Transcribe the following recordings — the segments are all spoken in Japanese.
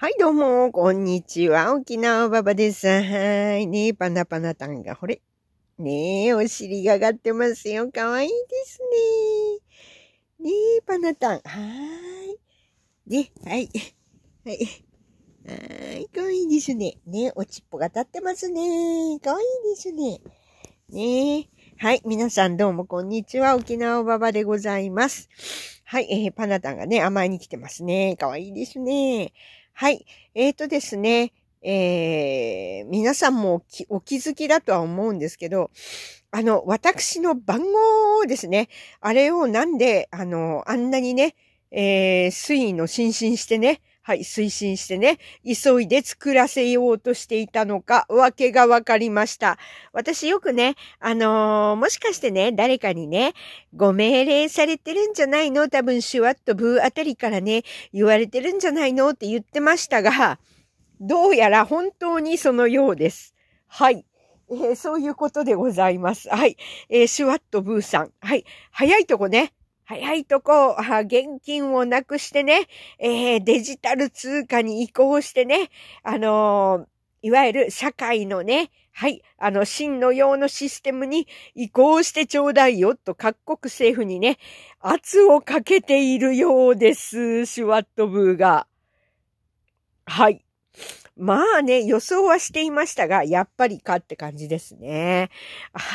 はい、どうも、こんにちは。沖縄ばばです。はい。ねえ、パナパナタンが、ほれ。ねえ、お尻が上がってますよ。かわいいですね。ねえ、パナタン。はーい。ね、はい。はい。はーい、かわいいですね。ねえ、おちっぽが立ってますね。かわいいですね。ねえ。はい。皆さんどうもこんにちは。沖縄ばばでございます。はい。えー、パナタンがね、甘えに来てますね。かわいいですね。はい。えーとですね、えー、皆さんもお気づきだとは思うんですけど、あの、私の番号ですね。あれをなんで、あの、あんなにね、えー、推移の伸身してね、はい、推進してね、急いで作らせようとしていたのか、わけがわかりました。私よくね、あのー、もしかしてね、誰かにね、ご命令されてるんじゃないの多分、シュワッとブーあたりからね、言われてるんじゃないのって言ってましたが、どうやら本当にそのようです。はい。えー、そういうことでございます。はい。えー、シュワットブーさん。はい。早いとこね、早いとこ、現金をなくしてね、えー、デジタル通貨に移行してね、あのー、いわゆる社会のね、はい、あの、真のようなシステムに移行してちょうだいよと各国政府にね、圧をかけているようです、シュワットブーが。はい。まあね、予想はしていましたが、やっぱりかって感じですね。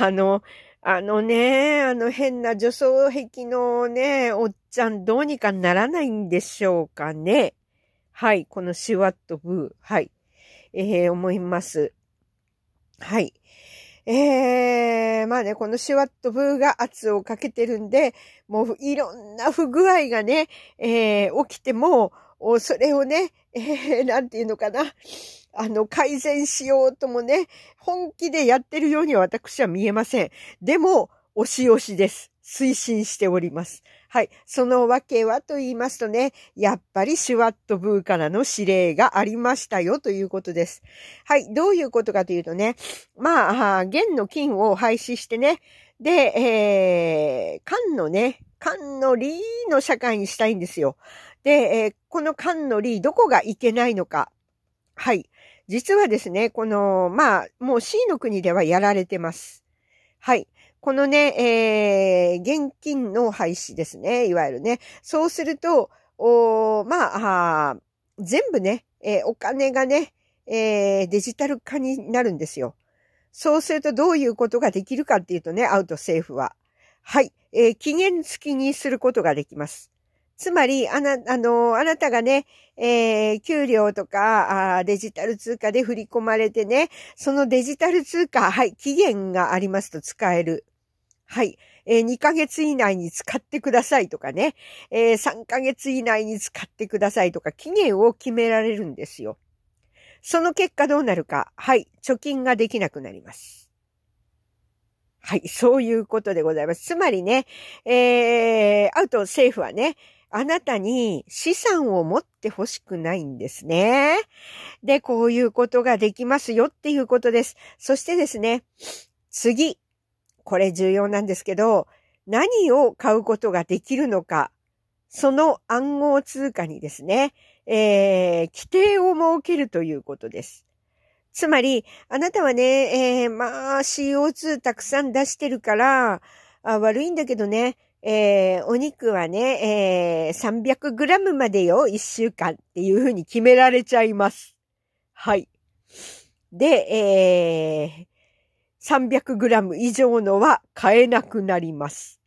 あの、あのね、あの変な女装癖のね、おっちゃんどうにかならないんでしょうかね。はい、このシュワットブー。はい。えー、思います。はい。えー、まあね、このシュワットブーが圧をかけてるんで、もういろんな不具合がね、えー、起きても、それをね、えー、なんていうのかな。あの、改善しようともね、本気でやってるようには私は見えません。でも、押し押しです。推進しております。はい。そのわけはと言いますとね、やっぱりシュワットブーからの指令がありましたよということです。はい。どういうことかというとね、まあ、元の金を廃止してね、で、えー、漢のね、漢のーの社会にしたいんですよ。で、えー、この缶のリー、どこがいけないのか。はい。実はですね、この、まあ、もう C の国ではやられてます。はい。このね、えー、現金の廃止ですね。いわゆるね。そうすると、おまあ全部ね、えー、お金がね、えー、デジタル化になるんですよ。そうするとどういうことができるかっていうとね、アウト政府は。はい。えー、期限付きにすることができます。つまり、あな、あの、あなたがね、えー、給料とかあ、デジタル通貨で振り込まれてね、そのデジタル通貨、はい、期限がありますと使える。はい。えー、2ヶ月以内に使ってくださいとかね、えー、3ヶ月以内に使ってくださいとか、期限を決められるんですよ。その結果どうなるか。はい。貯金ができなくなります。はい。そういうことでございます。つまりね、えー、アウト政府はね、あなたに資産を持って欲しくないんですね。で、こういうことができますよっていうことです。そしてですね、次、これ重要なんですけど、何を買うことができるのか、その暗号通貨にですね、えー、規定を設けるということです。つまり、あなたはね、えー、まあ、CO2 たくさん出してるから、あ悪いんだけどね、えー、お肉はね、えー、300g までよ、1週間っていうふうに決められちゃいます。はい。で、えー、300g 以上のは買えなくなります。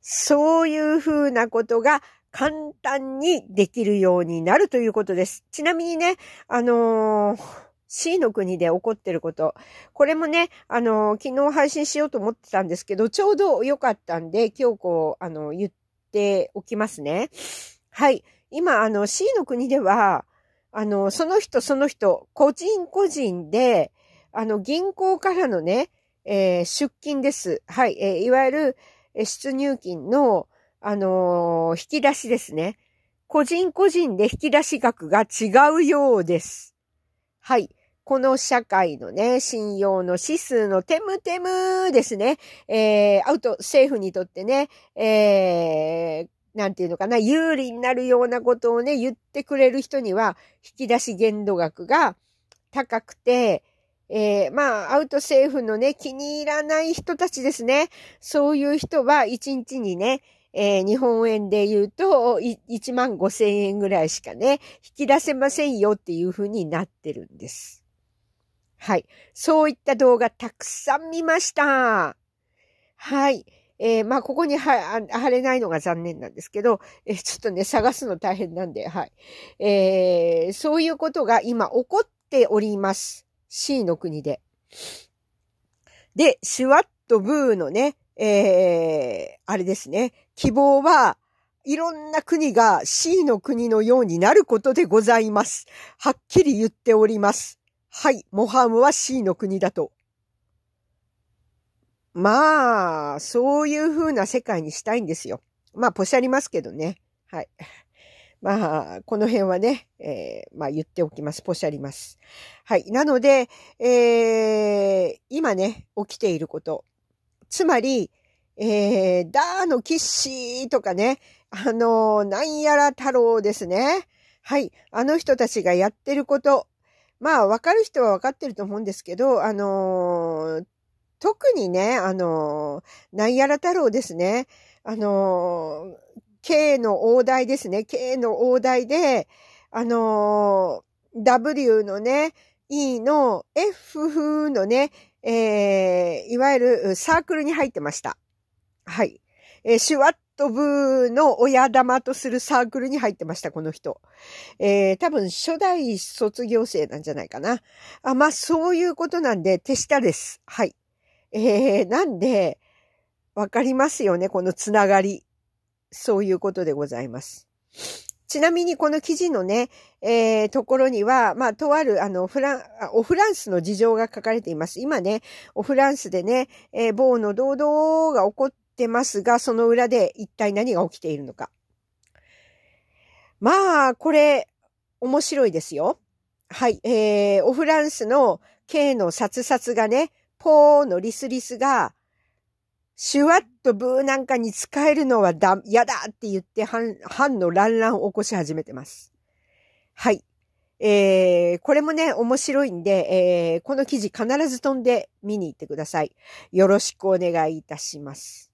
そういうふうなことが簡単にできるようになるということです。ちなみにね、あのー C の国で起こってること。これもね、あの、昨日配信しようと思ってたんですけど、ちょうど良かったんで、今日こう、あの、言っておきますね。はい。今、あの、C の国では、あの、その人その人、個人個人で、あの、銀行からのね、えー、出金です。はい。えー、いわゆる、出入金の、あのー、引き出しですね。個人個人で引き出し額が違うようです。はい。この社会のね、信用の指数のテムテムですね。えー、アウト、政府にとってね、えー、なんていうのかな、有利になるようなことをね、言ってくれる人には、引き出し限度額が高くて、えー、まあ、アウト政府のね、気に入らない人たちですね。そういう人は、1日にね、えー、日本円で言うと、1万5千円ぐらいしかね、引き出せませんよっていうふうになってるんです。はい。そういった動画たくさん見ました。はい。えー、まあ、ここには、貼れないのが残念なんですけど、えー、ちょっとね、探すの大変なんで、はい。えー、そういうことが今起こっております。C の国で。で、シュワットブーのね、えー、あれですね、希望は、いろんな国が C の国のようになることでございます。はっきり言っております。はい、モハームは C の国だと。まあ、そういう風な世界にしたいんですよ。まあ、ポシャりますけどね。はい。まあ、この辺はね、えー、まあ言っておきます。ポシャります。はい。なので、えー、今ね、起きていること。つまり、えー、ダーのキッシーとかね、あのー、なんやら太郎ですね。はい。あの人たちがやってること、まあ、わかる人はわかってると思うんですけど、あのー、特にね、あのー、なんやら太郎ですね。あのー、K の大台ですね。K の大台で、あのー、W のね、E の F のね、えー、いわゆるサークルに入ってました。はい。えー、シュワット部の親玉とするサークルに入ってました、この人。えー、多分初代卒業生なんじゃないかな。あ、まあ、そういうことなんで、手下です。はい。えー、なんで、わかりますよね、このつながり。そういうことでございます。ちなみにこの記事のね、えー、ところには、まあ、とある、あの、フラン、オフランスの事情が書かれています。今ね、オフランスでね、えー、某の堂々が起こってってますが、その裏で一体何が起きているのか。まあ、これ、面白いですよ。はい、えー、オフランスの K のサツサツがね、ポーのリスリスが、シュワッとブーなんかに使えるのはだ、やだって言って、反、反の乱乱を起こし始めてます。はい。えー、これもね、面白いんで、えー、この記事必ず飛んで見に行ってください。よろしくお願いいたします。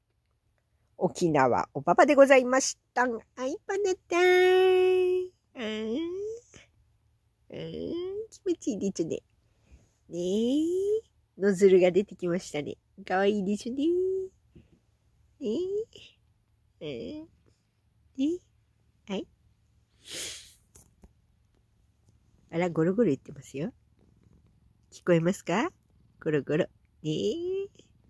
沖縄おばばでございました。あいぱなたー。あーあー気持ちいいでちょね。ねえ。ノズルが出てきましたね。かわいいでしょね。ねえ。えー、ねはい。あら、ゴロゴロ言ってますよ。聞こえますかゴロゴロ。ねえ。